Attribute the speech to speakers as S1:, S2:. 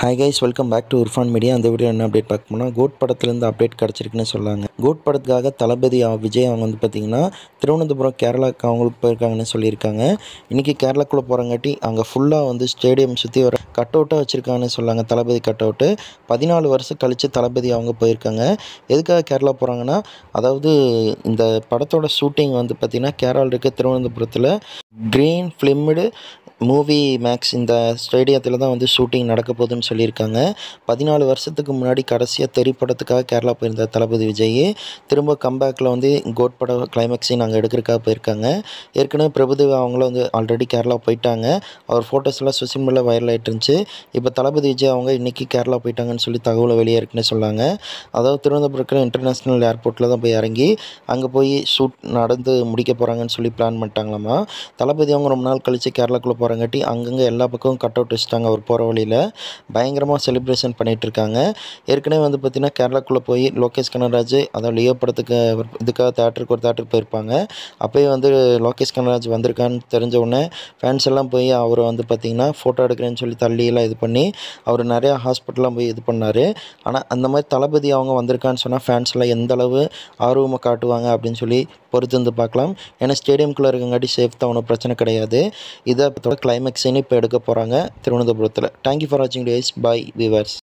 S1: Hi guys welcome back to Urfan media அந்த video என்ன update பார்க்கணும்னா கோட் படத்துலேருந்து அப்டேட் கிடச்சிருக்குன்னு சொல்லாங்க கோட் படத்துக்காக தளபதி விஜய் அவங்க வந்து பார்த்திங்கன்னா திருவனந்தபுரம் கேரளாவுக்கு அவங்களுக்கு போயிருக்காங்கன்னு சொல்லியிருக்காங்க இன்றைக்கி கேரளாக்குள்ளே போகிறங்காட்டி அங்கே ஃபுல்லாக வந்து ஸ்டேடியம் சுற்றி வர கட் அவுட்டாக வச்சுருக்காங்கன்னு சொல்லாங்க தளபதி கட் அவுட்டு பதினாலு வருஷம் கழித்து தளபதி அவங்க போயிருக்காங்க எதுக்காக கேரளா போகிறாங்கன்னா அதாவது இந்த படத்தோட ஷூட்டிங் வந்து பார்த்திங்கன்னா கேரளாவில் இருக்க திருவனந்தபுரத்தில் க்ரீன் ஃபிலிம்டு மூவி மேக்ஸ் இந்த ஸ்டேடியத்தில் தான் வந்து ஷூட்டிங் நடக்க போகுதுன்னு அப்படின்னு சொல்லியிருக்காங்க பதினாலு வருஷத்துக்கு முன்னாடி கடைசியாக தெரிப்படத்துக்காக கேரளா போயிருந்த தளபதி விஜய் திரும்ப கம்பேக்கில் வந்து கோட் பட கிளைமேக்ஸையும் நாங்கள் எடுக்கிறக்காக போயிருக்காங்க ஏற்கனவே பிரபுதேவ அவங்களும் வந்து ஆல்ரெடி கேரளா போயிட்டாங்க அவர் ஃபோட்டோஸ்லாம் சோசியல் மீடியாவில் வைரல் ஆகிட்டு இருந்துச்சு இப்போ தளபதி விஜய் அவங்க இன்றைக்கி கேரளா போயிட்டாங்கன்னு சொல்லி தகவல் வெளியே இருக்குன்னு சொன்னாங்க அதாவது திருவனந்தபுரத்தில் இன்டர்நேஷ்னல் ஏர்போர்ட்டில் தான் போய் இறங்கி அங்கே போய் ஷூட் நடந்து முடிக்க போகிறாங்கன்னு சொல்லி பிளான் பண்ணிட்டாங்களாமா தளபதி அவங்க ரொம்ப நாள் கழித்து கேரளாக்குள்ளே போகிறங்காட்டி அங்கங்கே எல்லா பக்கமும் கட் அவுட் வச்சுட்டாங்க அவர் போகிற வழியில் பயங்கரமாக செலிப்ரேஷன் பண்ணிகிட்டு இருக்காங்க ஏற்கனவே வந்து பார்த்திங்கன்னா கேரளாக்குள்ளே போய் லோகேஷ் கனராஜ் அதாவது லியோ படத்துக்கு இதுக்காக தேட்டருக்கு ஒரு தேட்டருக்கு போயிருப்பாங்க அப்போயே வந்து லோகேஷ் கனராஜ் வந்திருக்கான்னு தெரிஞ்ச உடனே ஃபேன்ஸ் எல்லாம் போய் அவரை வந்து பார்த்திங்கன்னா ஃபோட்டோ எடுக்கிறேன்னு சொல்லி தள்ளியெல்லாம் இது பண்ணி அவர் நிறையா ஹாஸ்பிட்டல்லாம் போய் இது பண்ணார் ஆனால் அந்த மாதிரி தளபதி அவங்க வந்திருக்கான்னு சொன்னால் ஃபேன்ஸ் எந்த அளவு ஆர்வமாக காட்டுவாங்க அப்படின்னு சொல்லி பொறுத்து வந்து பார்க்கலாம் ஏன்னா ஸ்டேடியம்குள்ளே இருக்கங்காட்டி சேஃப் தான் ஒன்றும் பிரச்சனை கிடையாது இதை கிளைமேக்ஸ்ன்னு இப்போ எடுக்க போகிறாங்க திருவனந்தபுரத்தில் தேங்க்யூ ஃபார் வாட்சிங் டேஸ் by viewers.